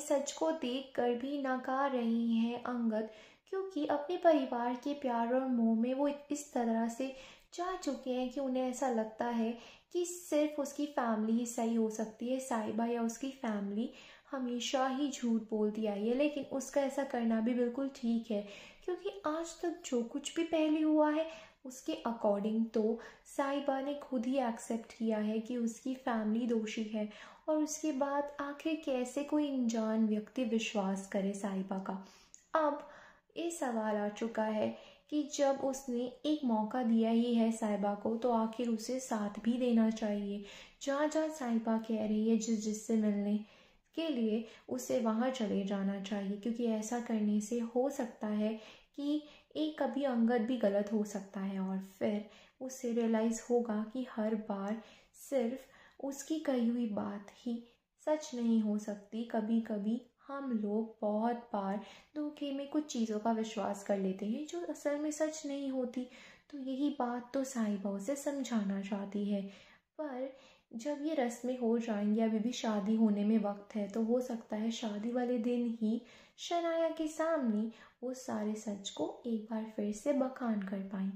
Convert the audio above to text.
सच को देख कर भी नकार रही हैं अंगद क्योंकि अपने परिवार के प्यार और मोह में वो इस तरह से जा चुके हैं कि उन्हें ऐसा लगता है कि सिर्फ उसकी फैमिली ही सही हो सकती है साहिबा या उसकी फैमिली हमेशा ही झूठ बोलती आई है लेकिन उसका ऐसा करना भी बिल्कुल ठीक है क्योंकि आज तक जो कुछ भी पहले हुआ है उसके अकॉर्डिंग तो साहिबा ने खुद ही एक्सेप्ट किया है कि उसकी फैमिली दोषी है और उसके बाद आखिर कैसे कोई अनजान व्यक्ति विश्वास करे साहिबा का अब ये सवाल आ चुका है कि जब उसने एक मौका दिया ही है साहिबा को तो आखिर उसे साथ भी देना चाहिए जहाँ जहाँ साहिबा कह रही है जिस जिससे मिलने के लिए उसे वहाँ चले जाना चाहिए क्योंकि ऐसा करने से हो सकता है कि एक कभी अंगद भी गलत हो सकता है और फिर उसे रियलाइज़ होगा कि हर बार सिर्फ उसकी कही हुई बात ही सच नहीं हो सकती कभी कभी हम लोग बहुत बार धोखे में कुछ चीज़ों का विश्वास कर लेते हैं जो असल में सच नहीं होती तो यही बात तो साहिबा उसे समझाना चाहती है पर जब ये रस्में हो जाएंगी अभी भी शादी होने में वक्त है तो हो सकता है शादी वाले दिन ही शनाया के सामने वो सारे सच को एक बार फिर से बखान कर पाएं